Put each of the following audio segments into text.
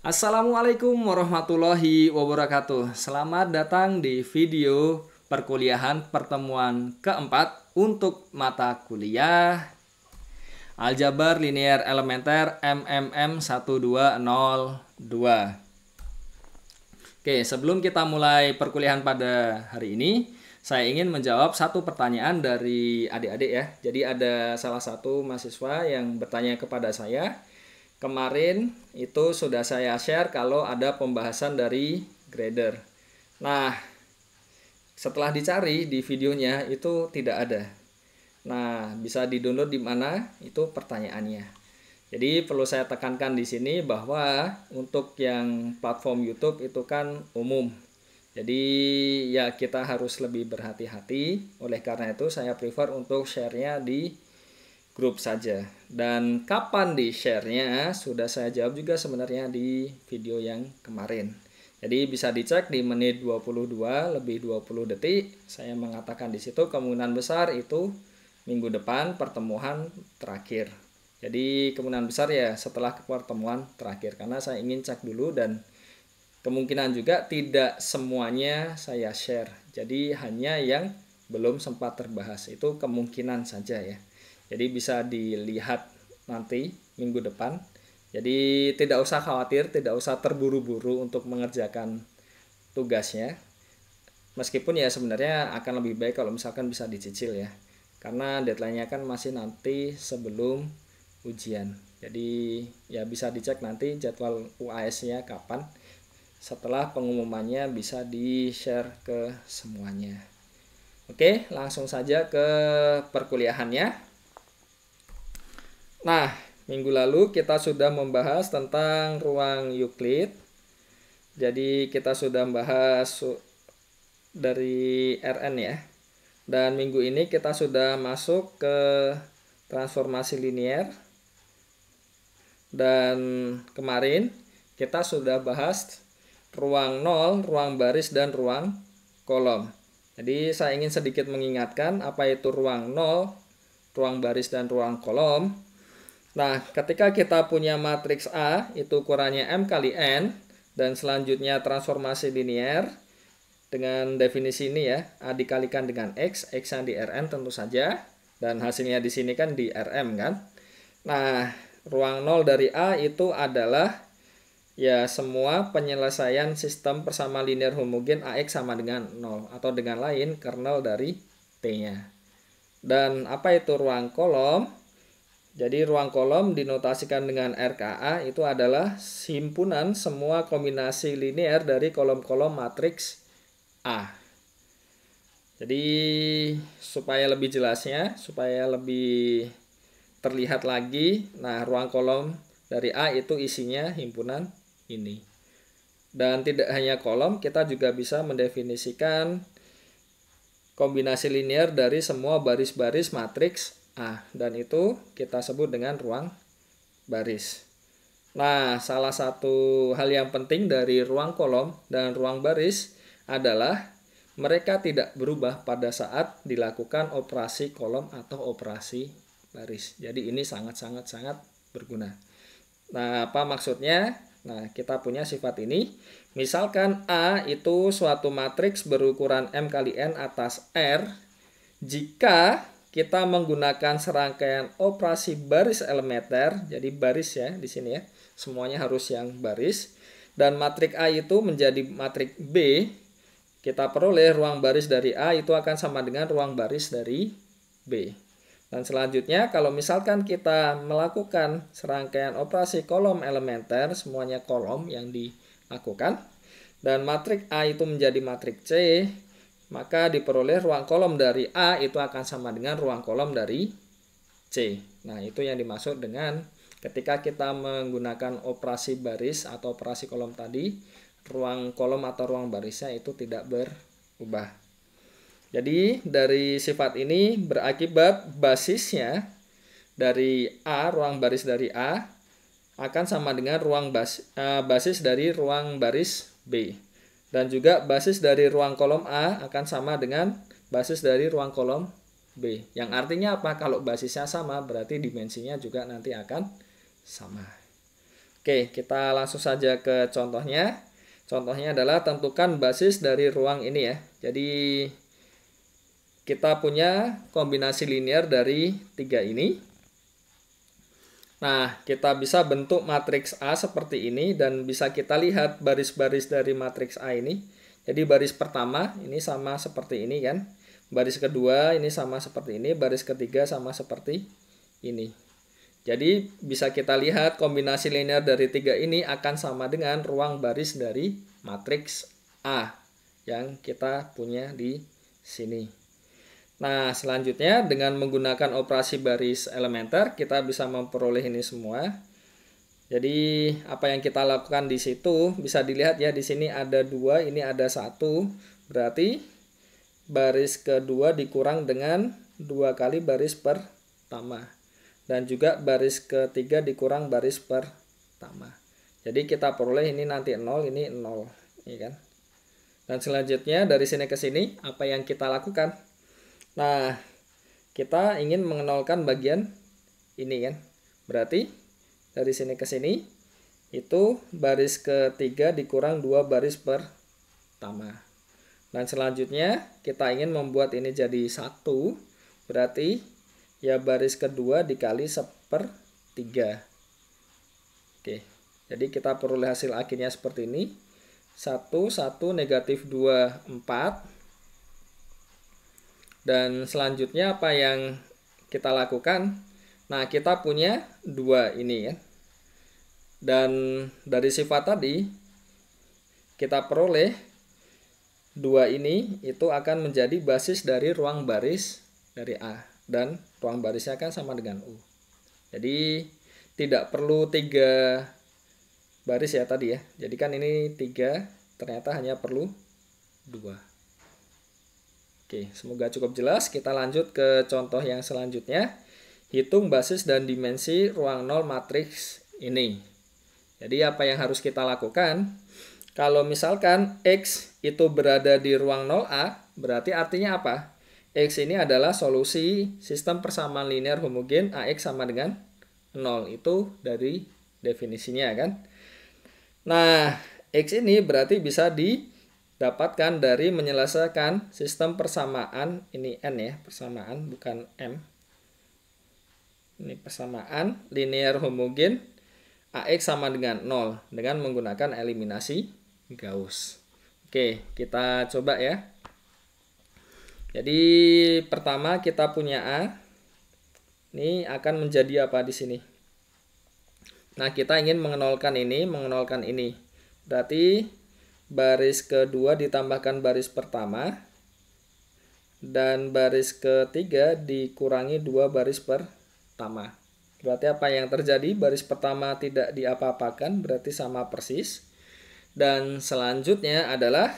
Assalamualaikum warahmatullahi wabarakatuh. Selamat datang di video perkuliahan pertemuan keempat untuk mata kuliah Aljabar Linear Elementer MMM 1202. Oke, sebelum kita mulai perkuliahan pada hari ini, saya ingin menjawab satu pertanyaan dari adik-adik ya. Jadi ada salah satu mahasiswa yang bertanya kepada saya, Kemarin itu sudah saya share kalau ada pembahasan dari grader. Nah, setelah dicari di videonya itu tidak ada. Nah, bisa di-download di mana? Itu pertanyaannya. Jadi perlu saya tekankan di sini bahwa untuk yang platform YouTube itu kan umum. Jadi ya kita harus lebih berhati-hati. Oleh karena itu saya prefer untuk share-nya di grup saja. Dan kapan di sharenya sudah saya jawab juga sebenarnya di video yang kemarin. Jadi bisa dicek di menit 22 lebih 20 detik saya mengatakan di situ kemungkinan besar itu minggu depan pertemuan terakhir. Jadi kemungkinan besar ya setelah pertemuan terakhir karena saya ingin cek dulu dan kemungkinan juga tidak semuanya saya share. Jadi hanya yang belum sempat terbahas itu kemungkinan saja ya. Jadi bisa dilihat nanti minggu depan. Jadi tidak usah khawatir, tidak usah terburu-buru untuk mengerjakan tugasnya. Meskipun ya sebenarnya akan lebih baik kalau misalkan bisa dicicil ya. Karena deadline-nya kan masih nanti sebelum ujian. Jadi ya bisa dicek nanti jadwal UAS-nya kapan. Setelah pengumumannya bisa di-share ke semuanya. Oke, langsung saja ke perkuliahannya. Nah, minggu lalu kita sudah membahas tentang ruang Euclid. Jadi kita sudah membahas dari Rn ya. Dan minggu ini kita sudah masuk ke transformasi linier. Dan kemarin kita sudah bahas ruang nol, ruang baris, dan ruang kolom. Jadi saya ingin sedikit mengingatkan apa itu ruang nol, ruang baris, dan ruang kolom Nah, ketika kita punya matriks A, itu ukurannya M kali N, dan selanjutnya transformasi linier, dengan definisi ini ya, A dikalikan dengan X, X yang di Rn tentu saja, dan hasilnya di sini kan di Rm kan. Nah, ruang nol dari A itu adalah ya semua penyelesaian sistem persamaan linear homogen AX sama dengan nol atau dengan lain kernel dari T-nya. Dan apa itu ruang kolom? Jadi ruang kolom dinotasikan dengan RKA itu adalah himpunan semua kombinasi linear dari kolom-kolom matriks A. Jadi supaya lebih jelasnya, supaya lebih terlihat lagi, nah ruang kolom dari A itu isinya himpunan ini. Dan tidak hanya kolom, kita juga bisa mendefinisikan kombinasi linear dari semua baris-baris matriks A nah, dan itu kita sebut dengan ruang baris. Nah, salah satu hal yang penting dari ruang kolom dan ruang baris adalah mereka tidak berubah pada saat dilakukan operasi kolom atau operasi baris. Jadi ini sangat-sangat sangat berguna. Nah, apa maksudnya? Nah, kita punya sifat ini. Misalkan A itu suatu matriks berukuran M kali N atas R jika kita menggunakan serangkaian operasi baris elementer, jadi baris ya di sini ya, semuanya harus yang baris. Dan matrik A itu menjadi matrik B, kita peroleh ruang baris dari A itu akan sama dengan ruang baris dari B. Dan selanjutnya kalau misalkan kita melakukan serangkaian operasi kolom elementer, semuanya kolom yang dilakukan, dan matrik A itu menjadi matrik C, maka diperoleh ruang kolom dari A itu akan sama dengan ruang kolom dari C. Nah, itu yang dimaksud dengan ketika kita menggunakan operasi baris atau operasi kolom tadi, ruang kolom atau ruang barisnya itu tidak berubah. Jadi, dari sifat ini berakibat basisnya dari A, ruang baris dari A, akan sama dengan ruang bas, eh, basis dari ruang baris B. Dan juga basis dari ruang kolom A akan sama dengan basis dari ruang kolom B. Yang artinya apa? Kalau basisnya sama berarti dimensinya juga nanti akan sama. Oke, kita langsung saja ke contohnya. Contohnya adalah tentukan basis dari ruang ini ya. Jadi kita punya kombinasi linear dari tiga ini. Nah, kita bisa bentuk matriks A seperti ini dan bisa kita lihat baris-baris dari matriks A ini. Jadi baris pertama ini sama seperti ini kan. Baris kedua ini sama seperti ini, baris ketiga sama seperti ini. Jadi bisa kita lihat kombinasi linear dari tiga ini akan sama dengan ruang baris dari matriks A yang kita punya di sini. Nah, selanjutnya dengan menggunakan operasi baris elementer, kita bisa memperoleh ini semua. Jadi, apa yang kita lakukan di situ bisa dilihat ya, di sini ada dua, ini ada satu. Berarti baris kedua dikurang dengan dua kali baris pertama. Dan juga baris ketiga dikurang baris pertama. Jadi kita peroleh ini nanti nol ini nol, ya kan? Dan selanjutnya dari sini ke sini apa yang kita lakukan? Nah, kita ingin mengenalkan bagian ini kan. Berarti dari sini ke sini itu baris ketiga dikurang dua baris pertama. Dan selanjutnya kita ingin membuat ini jadi satu, berarti ya baris kedua dikali sepertiga. Oke, jadi kita peroleh hasil akhirnya seperti ini. 1, 1, negatif 2, 4, dan selanjutnya apa yang kita lakukan? Nah, kita punya dua ini ya. Dan dari sifat tadi, kita peroleh dua ini itu akan menjadi basis dari ruang baris dari A. Dan ruang barisnya akan sama dengan U. Jadi, tidak perlu tiga baris ya tadi ya. Jadi kan ini tiga, ternyata hanya perlu dua. Oke, semoga cukup jelas. Kita lanjut ke contoh yang selanjutnya. Hitung basis dan dimensi ruang nol matriks ini. Jadi apa yang harus kita lakukan? Kalau misalkan X itu berada di ruang 0A, berarti artinya apa? X ini adalah solusi sistem persamaan linear homogen AX sama dengan 0. Itu dari definisinya kan. Nah, X ini berarti bisa di dapatkan dari menyelesaikan sistem persamaan ini n ya persamaan bukan m ini persamaan linear homogen ax sama dengan 0 dengan menggunakan eliminasi Gauss oke kita coba ya jadi pertama kita punya a ini akan menjadi apa di sini nah kita ingin mengenolkan ini mengenolkan ini berarti baris kedua ditambahkan baris pertama dan baris ketiga dikurangi dua baris pertama. Berarti apa yang terjadi? Baris pertama tidak diapa-apakan, berarti sama persis. Dan selanjutnya adalah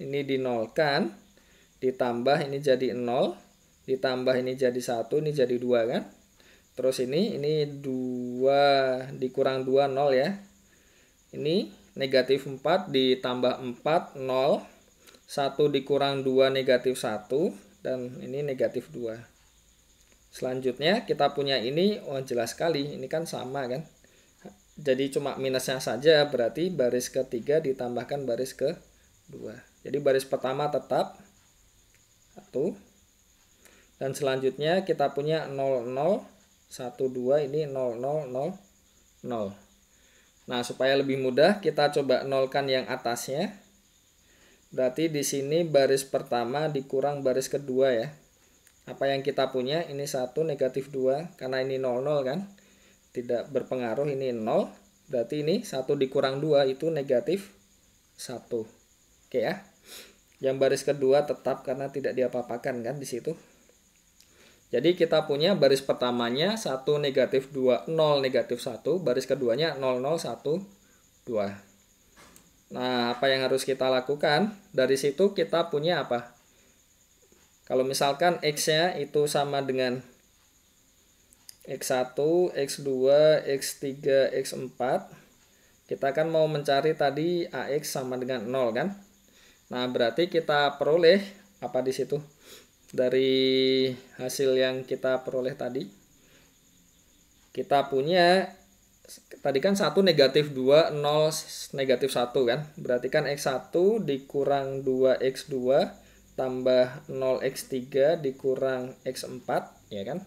ini dinolkan, ditambah ini jadi nol ditambah ini jadi satu ini jadi dua kan? Terus ini, ini dua dikurang dua nol ya. Ini negatif 4 ditambah 4, 0. 1 dikurang 2, negatif 1. Dan ini negatif 2. Selanjutnya kita punya ini, oh jelas sekali, ini kan sama kan. Jadi cuma minusnya saja, berarti baris ketiga ditambahkan baris ke dua. Jadi baris pertama tetap satu Dan selanjutnya kita punya 0, 0, 1, 2, ini 0, 0, 0, 0. Nah, supaya lebih mudah kita coba nolkan yang atasnya. Berarti di sini baris pertama dikurang baris kedua ya. Apa yang kita punya ini 1 negatif 2 karena ini 0 0 kan. Tidak berpengaruh ini 0. Berarti ini 1 dikurang 2 itu negatif 1. Oke ya. Yang baris kedua tetap karena tidak diapa-apakan kan di situ. Jadi kita punya baris pertamanya 1 negatif 2, 0 negatif 1, baris keduanya 0, 0, 1, 2. Nah, apa yang harus kita lakukan? Dari situ kita punya apa? Kalau misalkan X-nya itu sama dengan X1, X2, X3, X4, kita kan mau mencari tadi AX sama dengan 0 kan? Nah, berarti kita peroleh apa di situ? dari hasil yang kita peroleh tadi kita punya tadi kan 1 negatif 2 0 negatif 1 kan berarti kan X1 dikurang 2X2 tambah 0X3 dikurang X4 ya kan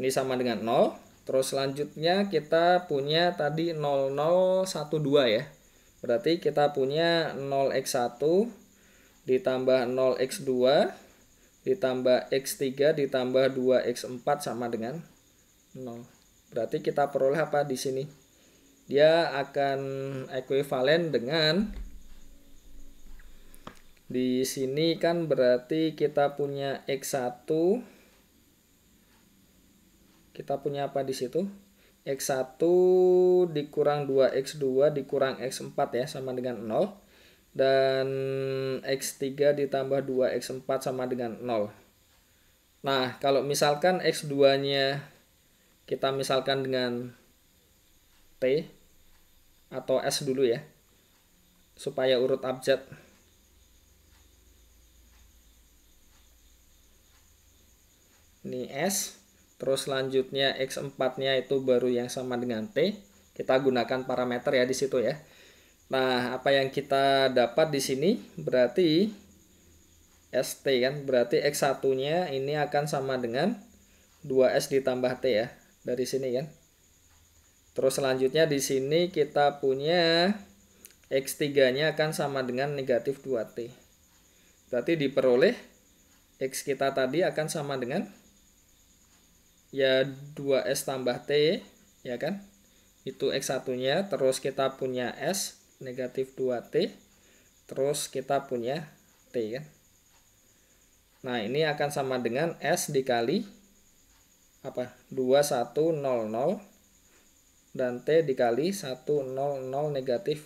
ini sama dengan 0 terus selanjutnya kita punya tadi 0 0 1 2 ya berarti kita punya 0X1 ditambah 0X2 ditambah X3 ditambah 2X4 sama dengan 0. Berarti kita peroleh apa di sini? Dia akan ekuivalen dengan di sini kan berarti kita punya X1 kita punya apa di situ? X1 dikurang 2X2 dikurang X4 ya sama dengan 0 dan X3 ditambah 2 X4 sama dengan 0 nah kalau misalkan X2 nya kita misalkan dengan T atau S dulu ya supaya urut abjad ini S terus selanjutnya X4 nya itu baru yang sama dengan T kita gunakan parameter ya di situ ya Nah, apa yang kita dapat di sini berarti ST kan, berarti X1-nya ini akan sama dengan 2S ditambah T ya, dari sini kan. Terus selanjutnya di sini kita punya X3-nya akan sama dengan negatif 2T. Berarti diperoleh X kita tadi akan sama dengan ya 2S tambah T, ya kan? Itu X1-nya, terus kita punya S, negatif 2T terus kita punya T ya. nah ini akan sama dengan S dikali apa 2100 dan T dikali 100 negatif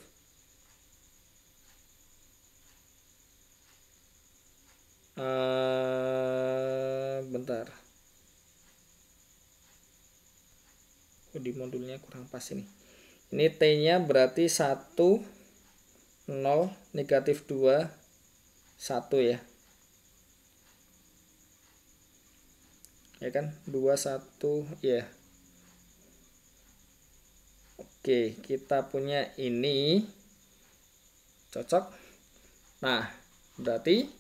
uh, bentar oh, di modulnya kurang pas ini ini T-nya berarti 1, 0, negatif 2, 1 ya. Ya kan? 2, 1, ya. Oke, kita punya ini. Cocok. Nah, berarti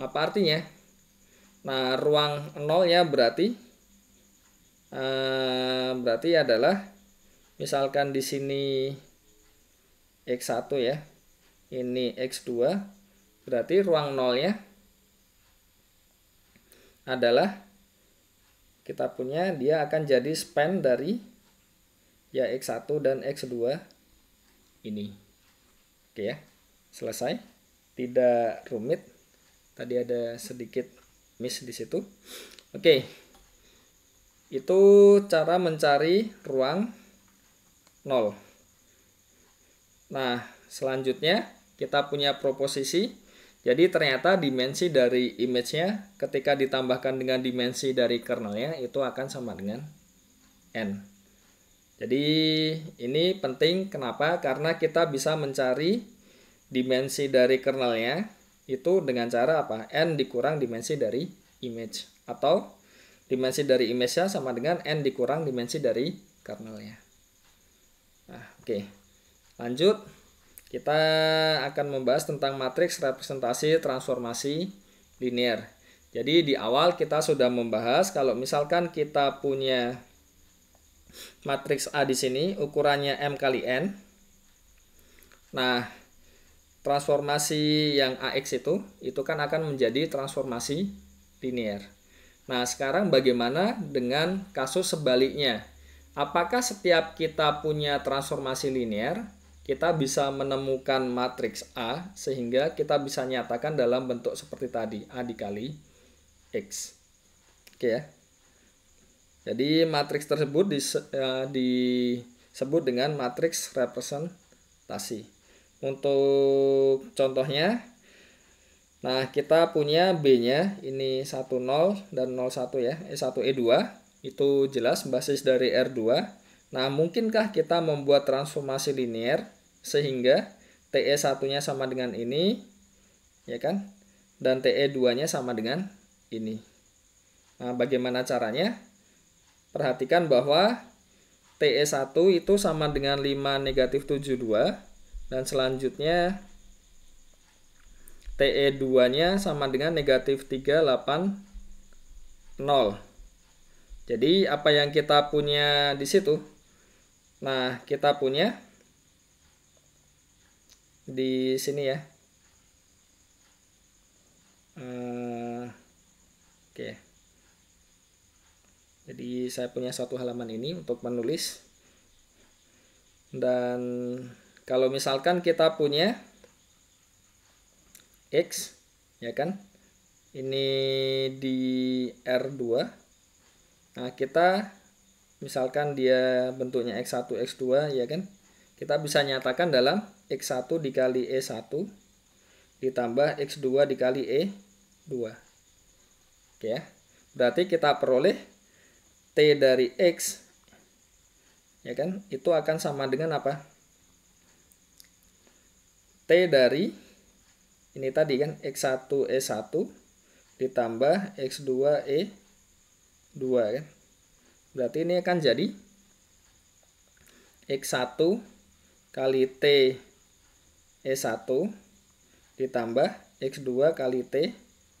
apa artinya? Nah, ruang 0 ya berarti uh, berarti adalah misalkan di sini X1 ya ini X2 berarti ruang nolnya adalah kita punya dia akan jadi span dari ya X1 dan X2 ini oke ya selesai tidak rumit tadi ada sedikit miss di situ oke itu cara mencari ruang 0. Nah, selanjutnya kita punya proposisi. Jadi ternyata dimensi dari image-nya ketika ditambahkan dengan dimensi dari kernelnya itu akan sama dengan n. Jadi ini penting kenapa? Karena kita bisa mencari dimensi dari kernelnya itu dengan cara apa? n dikurang dimensi dari image atau dimensi dari image-nya sama dengan n dikurang dimensi dari kernelnya. Oke, lanjut. Kita akan membahas tentang matriks representasi transformasi linear. Jadi di awal kita sudah membahas kalau misalkan kita punya matriks A di sini ukurannya M kali N. Nah, transformasi yang AX itu itu kan akan menjadi transformasi linear. Nah, sekarang bagaimana dengan kasus sebaliknya? apakah setiap kita punya transformasi linear, kita bisa menemukan matriks A sehingga kita bisa nyatakan dalam bentuk seperti tadi, A dikali X. Oke ya. Jadi matriks tersebut e, disebut dengan matriks representasi. Untuk contohnya, nah kita punya B-nya ini 1 0 dan 0 1 ya, E1 eh, E2 itu jelas basis dari R2. Nah, mungkinkah kita membuat transformasi linier sehingga TE1-nya sama dengan ini, ya kan? Dan TE2-nya sama dengan ini. Nah, bagaimana caranya? Perhatikan bahwa TE1 itu sama dengan 5 negatif 72 dan selanjutnya TE2 nya sama dengan negatif 380 jadi apa yang kita punya di situ? Nah, kita punya di sini ya. Eh, oke. Jadi saya punya satu halaman ini untuk menulis. Dan kalau misalkan kita punya X, ya kan? Ini di R2 Nah, kita misalkan dia bentuknya X1, X2, ya kan? Kita bisa nyatakan dalam X1 dikali E1 ditambah X2 dikali E2. Oke ya. Berarti kita peroleh T dari X, ya kan? Itu akan sama dengan apa? T dari ini tadi kan X1 E1 ditambah X2 E2 2 kan. Ya. Berarti ini akan jadi X1 kali T E1 ditambah X2 kali T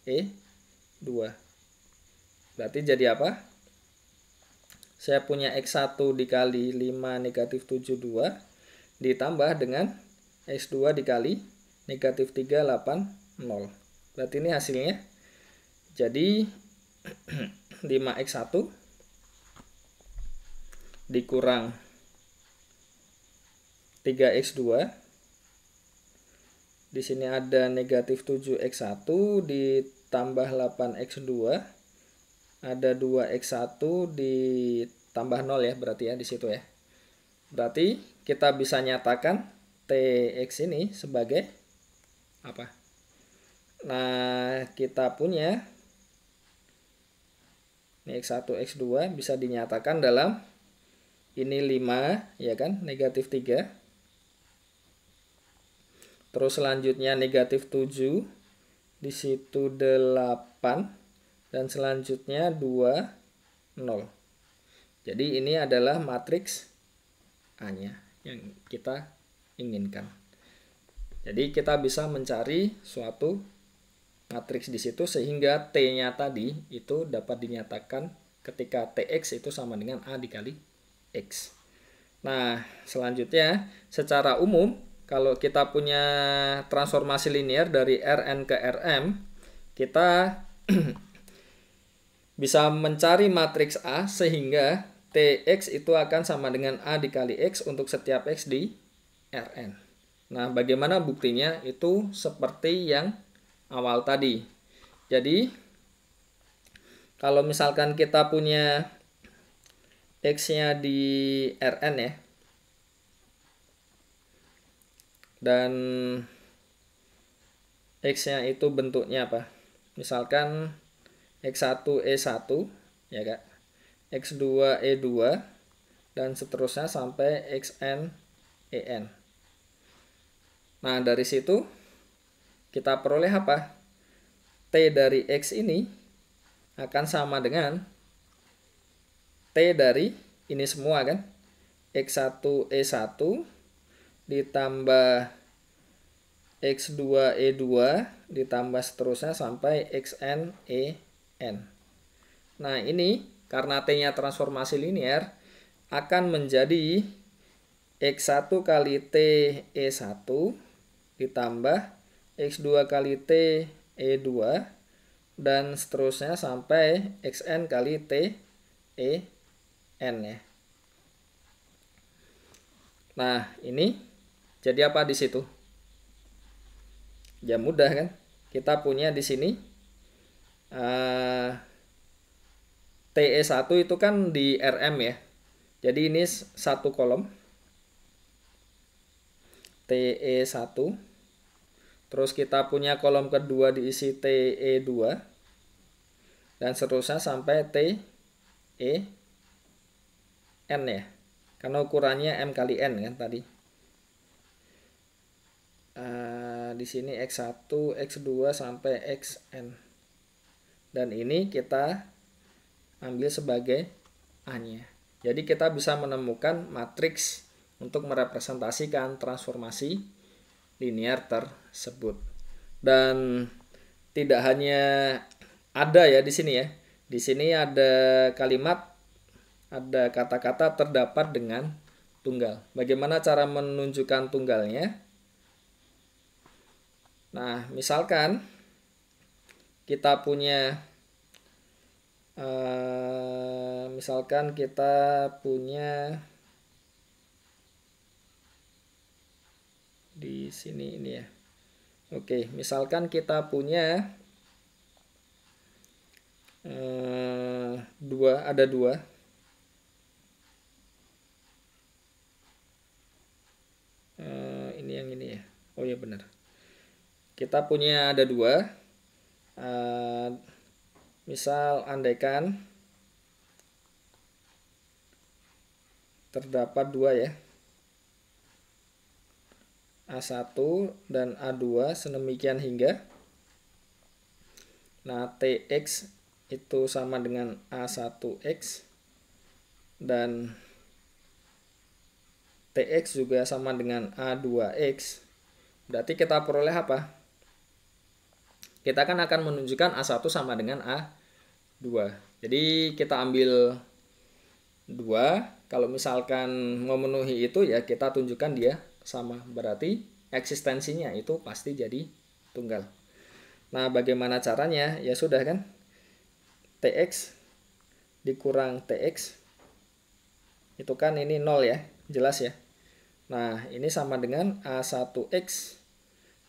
E2. Berarti jadi apa? Saya punya X1 dikali 5 negatif 7, 2 ditambah dengan X2 dikali negatif 3, 8, 0. Berarti ini hasilnya. Jadi 5x1 dikurang 3x2 di sini ada negatif 7x1 ditambah 8x2 ada 2x1 ditambah 0 ya berarti ya di situ ya berarti kita bisa nyatakan tx ini sebagai apa nah kita punya ini X1, X2 bisa dinyatakan dalam ini 5, ya kan? Negatif 3. Terus selanjutnya negatif 7. Di situ 8. Dan selanjutnya 2, 0. Jadi ini adalah matriks A-nya yang kita inginkan. Jadi kita bisa mencari suatu matriks di situ sehingga T-nya tadi itu dapat dinyatakan ketika TX itu sama dengan A dikali X. Nah, selanjutnya secara umum kalau kita punya transformasi linear dari Rn ke Rm, kita bisa mencari matriks A sehingga Tx itu akan sama dengan A dikali X untuk setiap X di Rn. Nah, bagaimana buktinya itu seperti yang awal tadi. Jadi kalau misalkan kita punya X-nya di Rn ya. Dan X-nya itu bentuknya apa? Misalkan X1 E1 ya Kak. X2 E2 dan seterusnya sampai Xn EN. Nah, dari situ kita peroleh apa? T dari X ini akan sama dengan T dari ini semua kan? X1, E1 ditambah X2, E2 ditambah seterusnya sampai Xn, En. Nah ini karena T-nya transformasi linear akan menjadi X1 kali T E1 ditambah X2 kali T E2 dan seterusnya sampai Xn kali T E N ya. Nah, ini jadi apa di situ? Ya mudah kan? Kita punya di sini uh, eh, TE1 itu kan di RM ya. Jadi ini satu kolom. TE1 Terus kita punya kolom kedua diisi TE2 dan seterusnya sampai T E N ya. Karena ukurannya M kali N kan tadi. Uh, di sini X1, X2 sampai XN. Dan ini kita ambil sebagai A-nya. Jadi kita bisa menemukan matriks untuk merepresentasikan transformasi linear tersebut. Dan tidak hanya ada ya di sini ya. Di sini ada kalimat, ada kata-kata terdapat dengan tunggal. Bagaimana cara menunjukkan tunggalnya? Nah, misalkan kita punya eh, misalkan kita punya di sini ini ya. Oke, misalkan kita punya eh, dua, ada dua. Eh, ini yang ini ya. Oh ya benar. Kita punya ada dua. Eh, misal andaikan terdapat dua ya A1 dan A2 senemikian hingga Nah, Tx itu sama dengan A1x dan Tx juga sama dengan A2x. Berarti kita peroleh apa? Kita kan akan menunjukkan A1 sama dengan A2. Jadi kita ambil 2. Kalau misalkan memenuhi itu ya kita tunjukkan dia sama berarti eksistensinya itu pasti jadi tunggal. Nah, bagaimana caranya? Ya sudah kan. Tx dikurang Tx itu kan ini nol ya, jelas ya. Nah, ini sama dengan A1X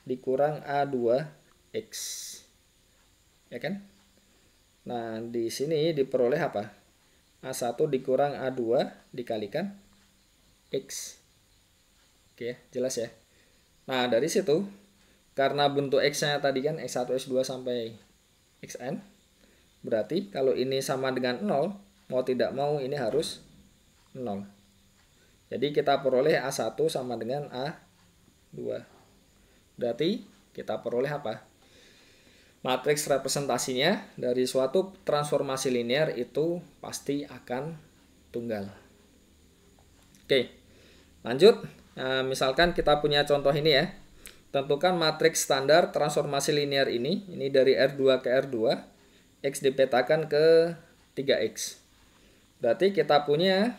dikurang A2X. Ya kan? Nah, di sini diperoleh apa? A1 dikurang A2 dikalikan X. Oke, jelas ya. Nah, dari situ karena bentuk x-nya tadi kan x1, x2 sampai xn berarti kalau ini sama dengan 0, mau tidak mau ini harus 0. Jadi kita peroleh A1 sama dengan A2. Berarti kita peroleh apa? Matriks representasinya dari suatu transformasi linear itu pasti akan tunggal. Oke, lanjut. Nah, misalkan kita punya contoh ini ya. Tentukan matriks standar transformasi linear ini. Ini dari R2 ke R2. X dipetakan ke 3X. Berarti kita punya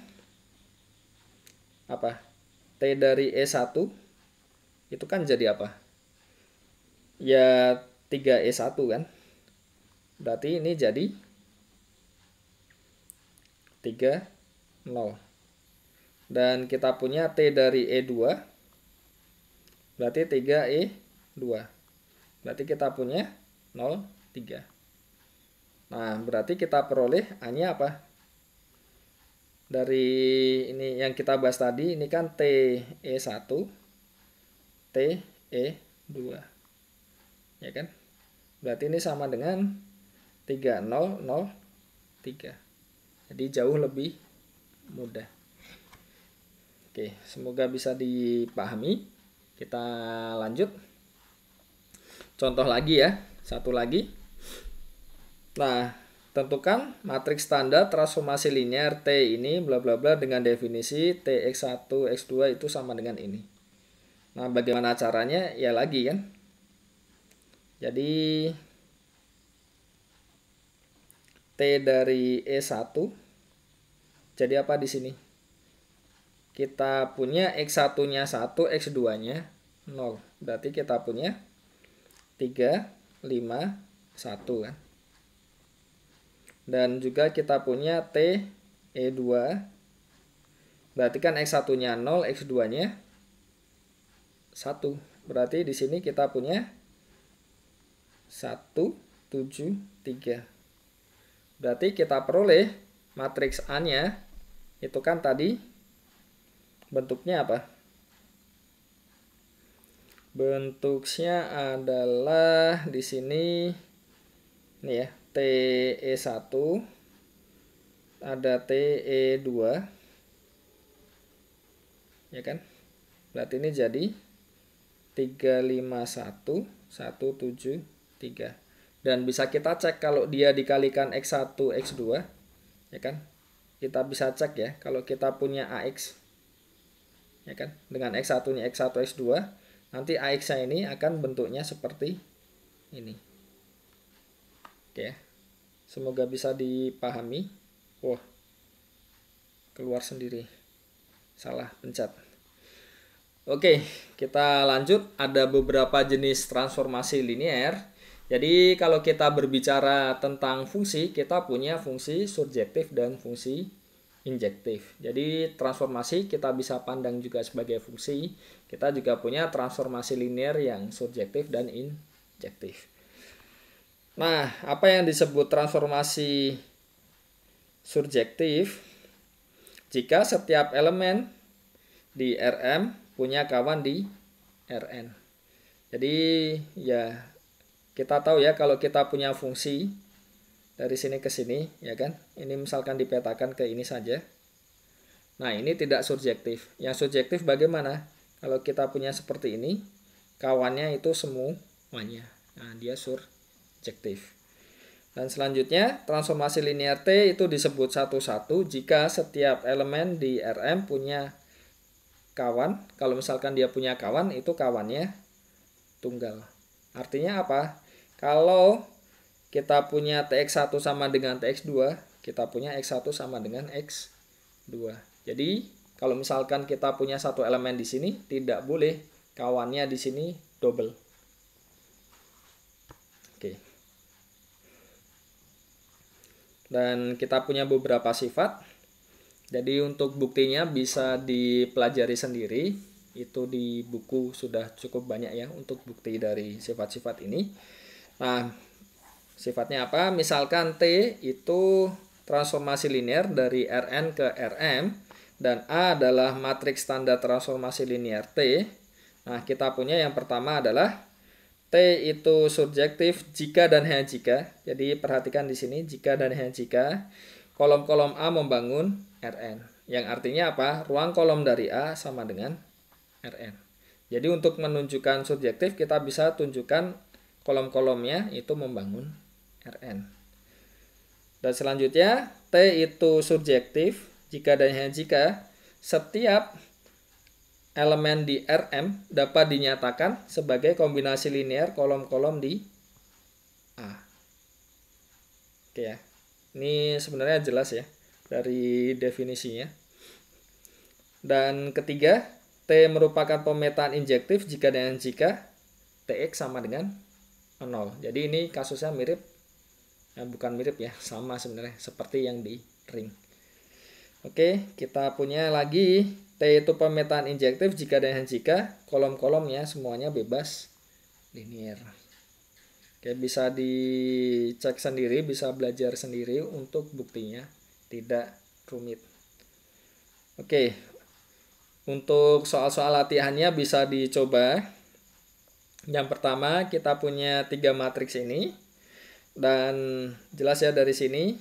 apa? T dari E1 itu kan jadi apa? Ya 3E1 kan. Berarti ini jadi 3, 0. Dan kita punya T dari E2. Berarti 3E2. Berarti kita punya 0, 3. Nah, berarti kita peroleh A-nya apa? Dari ini yang kita bahas tadi, ini kan T e 1 T e 2 Ya kan? Berarti ini sama dengan 3, 0, 0, 3. Jadi jauh lebih mudah. Oke, semoga bisa dipahami. Kita lanjut. Contoh lagi ya, satu lagi. Nah, tentukan matriks standar transformasi linear T ini bla bla bla dengan definisi Tx1 x2 itu sama dengan ini. Nah, bagaimana caranya? Ya lagi kan. Jadi T dari E1 jadi apa di sini? kita punya X1-nya 1, X2-nya 0. Berarti kita punya 3, 5, 1 kan. Dan juga kita punya T, E2. Berarti kan X1-nya 0, X2-nya 1. Berarti di sini kita punya 1, 7, 3. Berarti kita peroleh matriks A-nya itu kan tadi bentuknya apa? Bentuknya adalah di sini nih ya, TE1 ada TE2 ya kan? Berarti ini jadi 351 173 dan bisa kita cek kalau dia dikalikan X1 X2 ya kan? Kita bisa cek ya kalau kita punya AX ya kan? Dengan X1 nya X1 X2, nanti AX nya ini akan bentuknya seperti ini. Oke. Ya. Semoga bisa dipahami. Wah. Keluar sendiri. Salah pencet. Oke, kita lanjut ada beberapa jenis transformasi linier. Jadi kalau kita berbicara tentang fungsi, kita punya fungsi surjektif dan fungsi injektif. Jadi transformasi kita bisa pandang juga sebagai fungsi. Kita juga punya transformasi linear yang surjektif dan injektif. Nah, apa yang disebut transformasi surjektif? Jika setiap elemen di RM punya kawan di Rn. Jadi ya kita tahu ya kalau kita punya fungsi dari sini ke sini ya kan ini misalkan dipetakan ke ini saja nah ini tidak subjektif yang subjektif bagaimana kalau kita punya seperti ini kawannya itu semuanya nah dia surjektif dan selanjutnya transformasi linear T itu disebut satu-satu jika setiap elemen di RM punya kawan kalau misalkan dia punya kawan itu kawannya tunggal artinya apa kalau kita punya TX1 sama dengan TX2, kita punya X1 sama dengan X2. Jadi, kalau misalkan kita punya satu elemen di sini, tidak boleh kawannya di sini double. Oke. Dan kita punya beberapa sifat. Jadi untuk buktinya bisa dipelajari sendiri. Itu di buku sudah cukup banyak ya untuk bukti dari sifat-sifat ini. Nah, Sifatnya apa? Misalkan T itu transformasi linear dari Rn ke Rm dan A adalah matriks standar transformasi linear T. Nah, kita punya yang pertama adalah T itu subjektif jika dan hanya jika. Jadi perhatikan di sini jika dan hanya jika kolom-kolom A membangun Rn. Yang artinya apa? Ruang kolom dari A sama dengan Rn. Jadi untuk menunjukkan subjektif kita bisa tunjukkan kolom-kolomnya itu membangun RN. Dan selanjutnya T itu subjektif jika dan hanya jika setiap elemen di RM dapat dinyatakan sebagai kombinasi linear kolom-kolom di A. Oke ya. Ini sebenarnya jelas ya dari definisinya. Dan ketiga, T merupakan pemetaan injektif jika dan jika TX sama dengan 0. Jadi ini kasusnya mirip eh, bukan mirip ya sama sebenarnya seperti yang di ring oke kita punya lagi T itu pemetaan injektif jika dan jika kolom-kolomnya semuanya bebas linear oke bisa dicek sendiri bisa belajar sendiri untuk buktinya tidak rumit oke untuk soal-soal latihannya bisa dicoba yang pertama kita punya tiga matriks ini dan jelas ya dari sini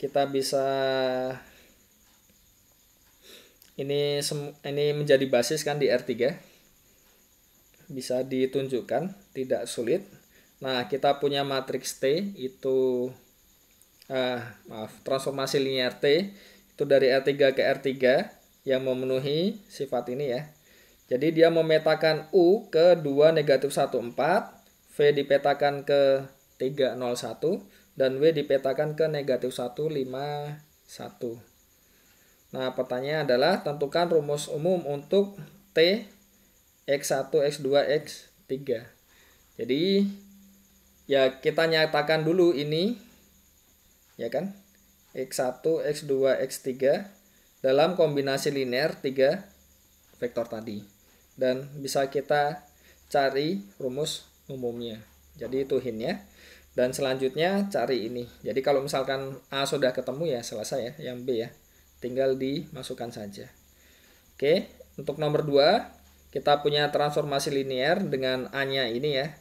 kita bisa ini ini menjadi basis kan di R3 bisa ditunjukkan tidak sulit nah kita punya matriks T itu eh, maaf transformasi linear T itu dari R3 ke R3 yang memenuhi sifat ini ya jadi dia memetakan U ke 2 negatif 1, 4 V dipetakan ke 301 dan W dipetakan ke negatif 151. Nah pertanyaannya adalah tentukan rumus umum untuk T X1, X2, X3. Jadi ya kita nyatakan dulu ini ya kan X1, X2, X3 dalam kombinasi linear 3 vektor tadi dan bisa kita cari rumus umumnya jadi itu hintnya dan selanjutnya cari ini jadi kalau misalkan A sudah ketemu ya selesai ya yang B ya tinggal dimasukkan saja oke untuk nomor 2 kita punya transformasi linier dengan A nya ini ya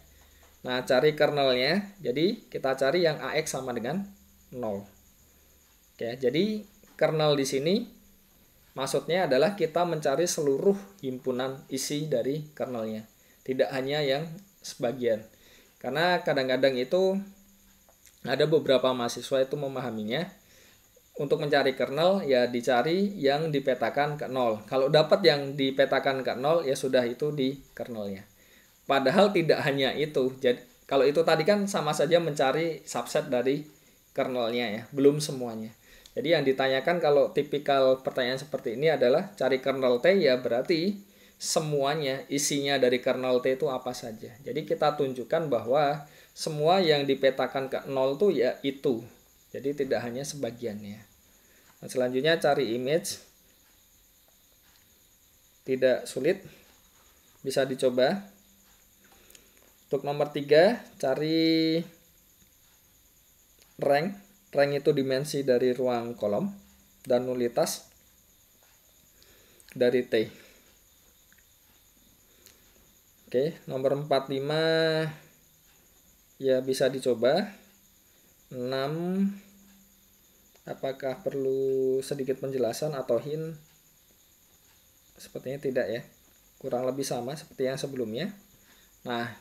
nah cari kernelnya jadi kita cari yang AX sama dengan 0 oke jadi kernel di sini maksudnya adalah kita mencari seluruh himpunan isi dari kernelnya tidak hanya yang sebagian karena kadang-kadang itu ada beberapa mahasiswa itu memahaminya untuk mencari kernel ya dicari yang dipetakan ke nol. Kalau dapat yang dipetakan ke nol ya sudah itu di kernelnya. Padahal tidak hanya itu. Jadi kalau itu tadi kan sama saja mencari subset dari kernelnya ya, belum semuanya. Jadi yang ditanyakan kalau tipikal pertanyaan seperti ini adalah cari kernel T ya berarti semuanya isinya dari kernel T itu apa saja. Jadi kita tunjukkan bahwa semua yang dipetakan ke 0 itu ya itu. Jadi tidak hanya sebagiannya. Nah, selanjutnya cari image. Tidak sulit. Bisa dicoba. Untuk nomor 3 cari rank. Rank itu dimensi dari ruang kolom dan nulitas dari T. Oke, nomor 45 ya bisa dicoba. 6 apakah perlu sedikit penjelasan atau hint? Sepertinya tidak ya. Kurang lebih sama seperti yang sebelumnya. Nah,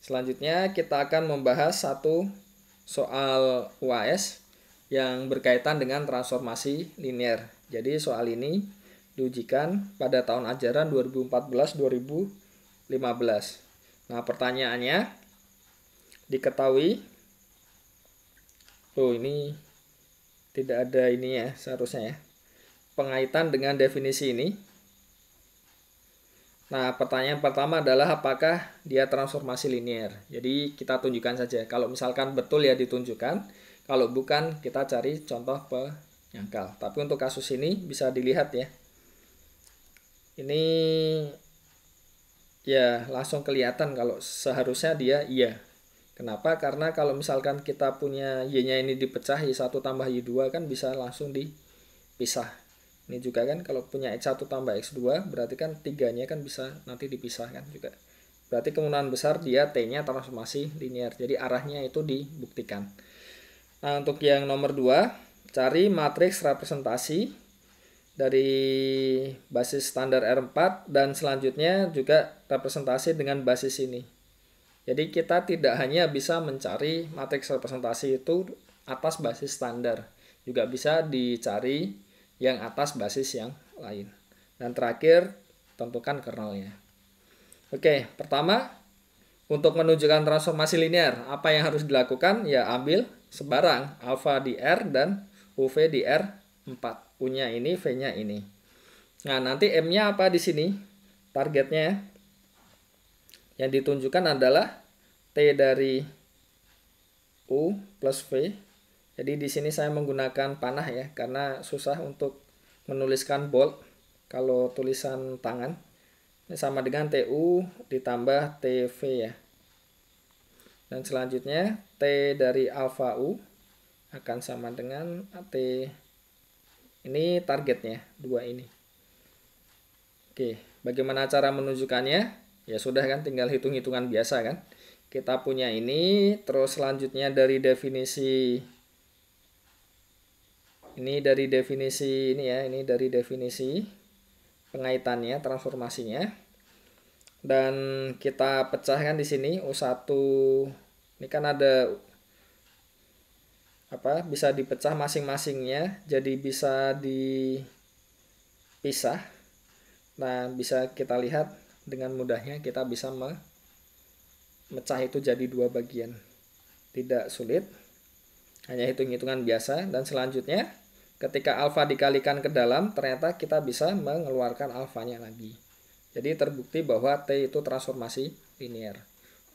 selanjutnya kita akan membahas satu soal UAS yang berkaitan dengan transformasi linear. Jadi soal ini diujikan pada tahun ajaran 2014-2015 15. Nah, pertanyaannya diketahui Oh, ini tidak ada ini ya seharusnya ya. Pengaitan dengan definisi ini. Nah, pertanyaan pertama adalah apakah dia transformasi linier. Jadi, kita tunjukkan saja. Kalau misalkan betul ya ditunjukkan, kalau bukan kita cari contoh penyangkal. Tapi untuk kasus ini bisa dilihat ya. Ini ya langsung kelihatan kalau seharusnya dia iya. Kenapa? Karena kalau misalkan kita punya Y-nya ini dipecah, Y1 tambah Y2 kan bisa langsung dipisah. Ini juga kan kalau punya X1 tambah X2 berarti kan tiganya kan bisa nanti dipisahkan juga. Berarti kemungkinan besar dia T-nya transformasi linear. Jadi arahnya itu dibuktikan. Nah, untuk yang nomor 2, cari matriks representasi dari basis standar R4 dan selanjutnya juga representasi dengan basis ini. Jadi kita tidak hanya bisa mencari matriks representasi itu atas basis standar, juga bisa dicari yang atas basis yang lain. Dan terakhir, tentukan kernelnya. Oke, pertama untuk menunjukkan transformasi linear, apa yang harus dilakukan? Ya ambil sebarang alfa di R dan UV di R4. U-nya ini, V-nya ini. Nah, nanti M-nya apa di sini? Targetnya ya. yang ditunjukkan adalah T dari U plus V. Jadi di sini saya menggunakan panah ya, karena susah untuk menuliskan bolt kalau tulisan tangan. Ini sama dengan TU ditambah TV ya. Dan selanjutnya T dari alpha U akan sama dengan T ini targetnya, dua ini. Oke, bagaimana cara menunjukkannya? Ya sudah kan, tinggal hitung-hitungan biasa kan. Kita punya ini, terus selanjutnya dari definisi ini dari definisi ini ya, ini dari definisi pengaitannya, transformasinya. Dan kita pecahkan di sini U1 ini kan ada apa bisa dipecah masing-masingnya jadi bisa dipisah nah bisa kita lihat dengan mudahnya kita bisa memecah itu jadi dua bagian tidak sulit hanya hitung-hitungan biasa dan selanjutnya ketika alfa dikalikan ke dalam ternyata kita bisa mengeluarkan alfanya lagi jadi terbukti bahwa T itu transformasi linear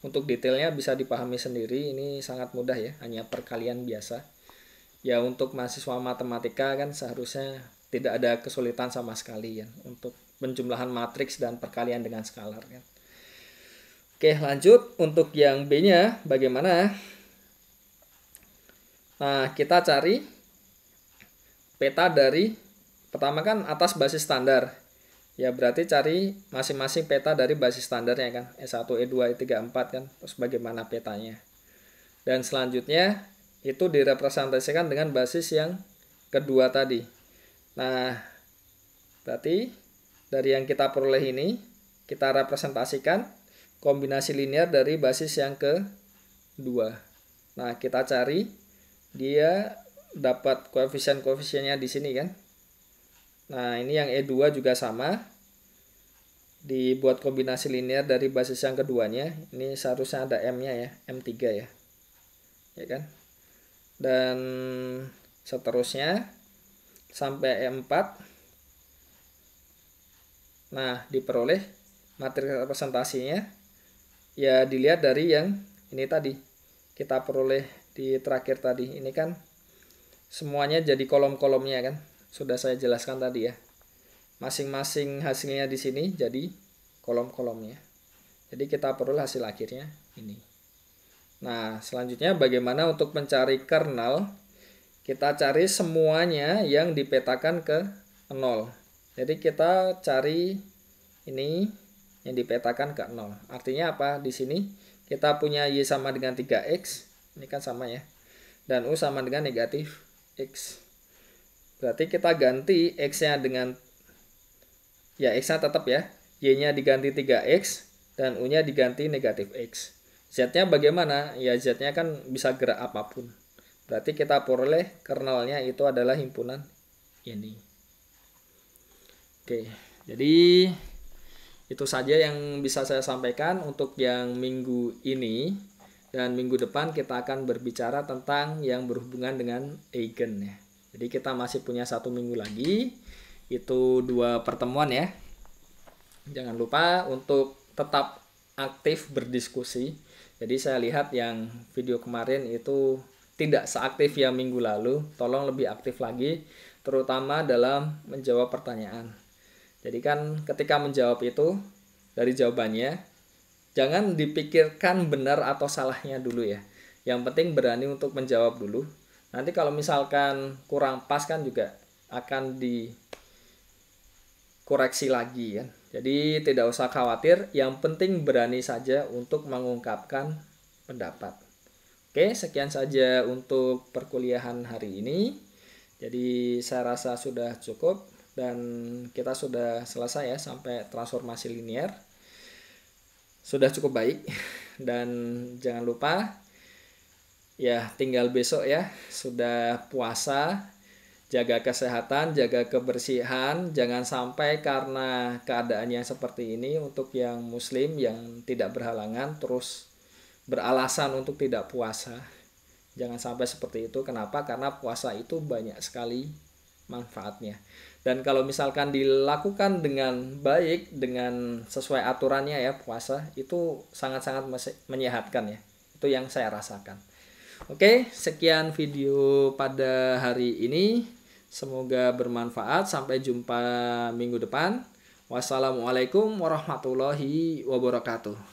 untuk detailnya bisa dipahami sendiri, ini sangat mudah ya, hanya perkalian biasa. Ya untuk mahasiswa matematika kan seharusnya tidak ada kesulitan sama sekali ya untuk penjumlahan matriks dan perkalian dengan skalar kan. Oke, lanjut untuk yang B-nya bagaimana? Nah, kita cari peta dari pertama kan atas basis standar ya berarti cari masing-masing peta dari basis standarnya kan e 1 E2, E3, 4 kan terus bagaimana petanya dan selanjutnya itu direpresentasikan dengan basis yang kedua tadi nah berarti dari yang kita peroleh ini kita representasikan kombinasi linear dari basis yang kedua nah kita cari dia dapat koefisien-koefisiennya di sini kan Nah, ini yang E2 juga sama. Dibuat kombinasi linear dari basis yang keduanya. Ini seharusnya ada M-nya ya, M3 ya. Ya kan? Dan seterusnya sampai E4. Nah, diperoleh materi representasinya ya dilihat dari yang ini tadi kita peroleh di terakhir tadi. Ini kan semuanya jadi kolom-kolomnya kan sudah saya jelaskan tadi ya. Masing-masing hasilnya di sini jadi kolom-kolomnya. Jadi kita perlu hasil akhirnya ini. Nah, selanjutnya bagaimana untuk mencari kernel? Kita cari semuanya yang dipetakan ke 0. Jadi kita cari ini yang dipetakan ke 0. Artinya apa? Di sini kita punya Y sama dengan 3X. Ini kan sama ya. Dan U sama dengan negatif X. Berarti kita ganti X-nya dengan, ya X-nya tetap ya, Y-nya diganti 3X, dan U-nya diganti negatif X. Z-nya bagaimana? Ya Z-nya kan bisa gerak apapun. Berarti kita peroleh kernelnya itu adalah himpunan ini. Oke, jadi itu saja yang bisa saya sampaikan untuk yang minggu ini. Dan minggu depan kita akan berbicara tentang yang berhubungan dengan eigen ya. Jadi kita masih punya satu minggu lagi, itu dua pertemuan ya. Jangan lupa untuk tetap aktif berdiskusi. Jadi saya lihat yang video kemarin itu tidak seaktif ya minggu lalu. Tolong lebih aktif lagi, terutama dalam menjawab pertanyaan. Jadi kan ketika menjawab itu dari jawabannya, jangan dipikirkan benar atau salahnya dulu ya. Yang penting berani untuk menjawab dulu, Nanti kalau misalkan kurang pas kan juga akan dikoreksi lagi ya. Jadi tidak usah khawatir, yang penting berani saja untuk mengungkapkan pendapat. Oke, sekian saja untuk perkuliahan hari ini. Jadi saya rasa sudah cukup dan kita sudah selesai ya sampai transformasi linier. Sudah cukup baik dan jangan lupa Ya, tinggal besok ya. Sudah puasa, jaga kesehatan, jaga kebersihan, jangan sampai karena keadaannya seperti ini untuk yang muslim yang tidak berhalangan terus beralasan untuk tidak puasa. Jangan sampai seperti itu. Kenapa? Karena puasa itu banyak sekali manfaatnya. Dan kalau misalkan dilakukan dengan baik, dengan sesuai aturannya ya puasa, itu sangat-sangat menyehatkan ya. Itu yang saya rasakan. Oke, sekian video pada hari ini. Semoga bermanfaat. Sampai jumpa minggu depan. Wassalamualaikum warahmatullahi wabarakatuh.